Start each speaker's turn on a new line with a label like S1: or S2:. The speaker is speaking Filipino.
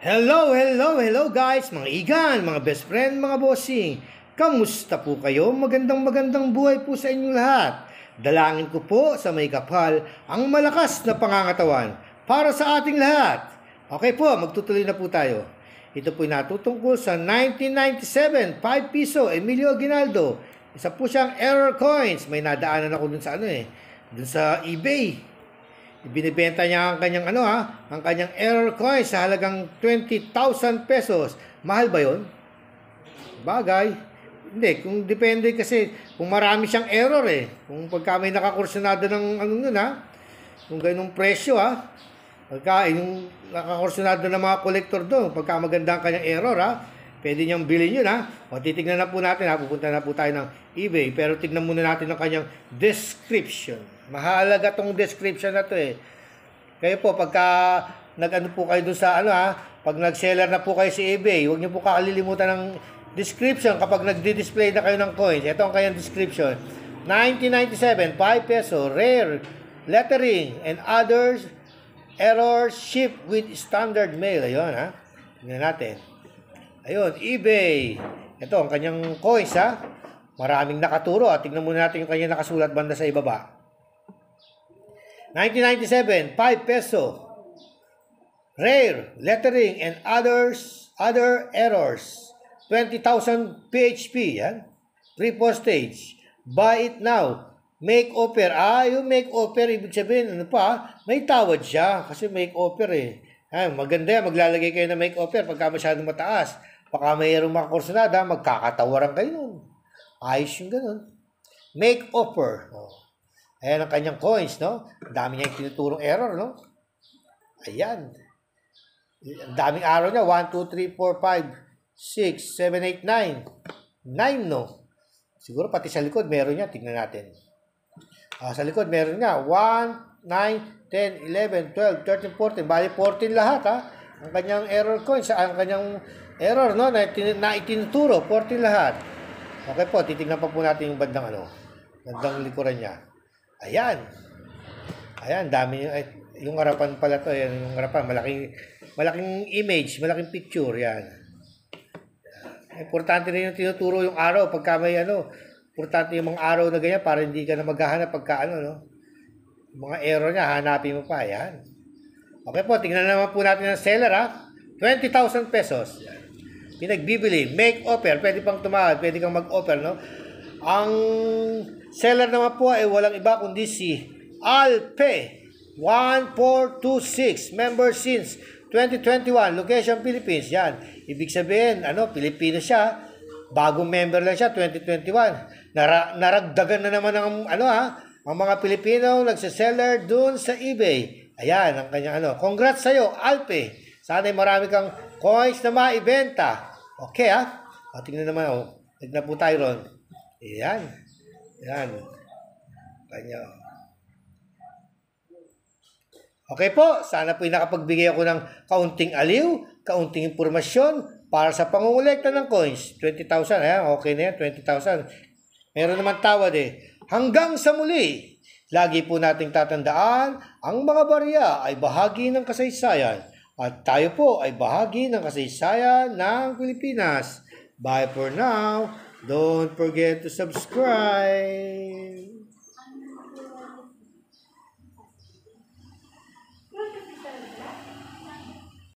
S1: Hello, hello, hello guys, mga igan, mga best friend, mga bossing. Kamusta po kayo? Magandang magandang buhay po sa inyo lahat. Dalangin ko po sa may kapal ang malakas na pangangatawan para sa ating lahat. Okay po, magtutuloy na po tayo. Ito po natutungkol sa 1997, 5 piso, Emilio Aguinaldo. Isa po siyang error coins. May nadaanan ako dun sa ano eh, dun sa eBay. Ibinibenta niya ang kanyang ano ha, ang kanyang error coin sa halagang 20,000 pesos. Mahal ba 'yon? Bagay. Hindi, kung depende kasi kung marami siyang error eh. Kung pagka may nakakursunada ng ano nun ha, kung ganung presyo ha, pagka eh, yung nakakursunada ng mga collector doon, pagka maganda ang kanyang error ha, pwede niyang bilhin yun ha. O titignan na po natin ha, pupunta na po tayo ng eBay. Pero tignan muna natin ang kanyang description. Mahalaga tong description na to eh. Kayo po, pagka nag-ano po kayo doon sa ano ha, pag nag-seller na po kayo sa eBay, huwag niyo po kakalilimutan ng description kapag nagdi-display na kayo ng coins. Ito ang kanyang description. 1997, 5 peso, rare, lettering, and others, error ship with standard mail. Ayun ha. Tingnan natin. Ayun, eBay. Ito ang kanyang coins ha. Maraming nakaturo. At tingnan muna natin yung kanyang nakasulat banda sa ibaba. 1997, 5 peso. Rare, lettering, and others, other errors. 20,000 PHP, yan. Free postage. Buy it now. Make offer. Ah, yung make offer, ibig sabihin, ano pa, may tawad siya kasi make offer eh. Ah, maganda yan, maglalagay kayo ng make offer pagka masyadong mataas. Baka mayroong mga kursunada, magkakatawaran kayo nun. Ayos yung ganun. Make offer. Oh. Ayan ang kanyang coins, no? Ang dami niya yung tinuturong error, no? Ayan. Ang daming araw niya. 1, 2, 3, 4, 5, 6, 7, 8, 9. 9, no? Siguro pati sa likod meron niya. Tingnan natin. Uh, sa likod meron niya. 1, 9, 10, 11, 12, 13, 14. Bali 14 lahat, ha? Ang kanyang error coins, ang kanyang error, no? Na, na itinuturo. 14 lahat. Okay po, titignan pa po natin yung bandang ano. Bandang likuran niya. Ayan. Ayan, dami yung, ay, yung harapan pala to. Ayan, yung harapan. Malaking, malaking image, malaking picture. Yan. Importante rin yung tinuturo yung araw pagka may ano. Importante yung mga araw na ganyan para hindi ka na maghahanap pagka ano, no? mga error niya, hanapin mo pa. Yan. Okay po, tingnan naman po natin ang seller ha. 20,000 pesos. Pinagbibili, make offer, pwede pang tumawad, pwede kang mag-offer, no? Ang Seller naman po ay walang iba kundi si Alpe 1426 member since 2021 location Philippines yan ibig sabihin ano Pilipino siya bagong member lang siya 2021 Nara, naragdagan na naman ng ano ha ang mga Pilipino nagse-seller doon sa eBay ayan ang kanya ano congrats sa iyo Alpe sana ay marami kang coins na maibenta okay ha o, tingnan naman oh tignan po tayo ron ayan yan. Tanya. Okay po, sana po nakapagbigay ako ng kaunting aliw, kaunting impormasyon para sa pangungulekta ng coins. 20,000, ayan, okay na yan, 20,000. Meron naman tawad eh. Hanggang sa muli, lagi po nating tatandaan, ang mga barya ay bahagi ng kasaysayan at tayo po ay bahagi ng kasaysayan ng Pilipinas. Bye for now. Don't forget to subscribe.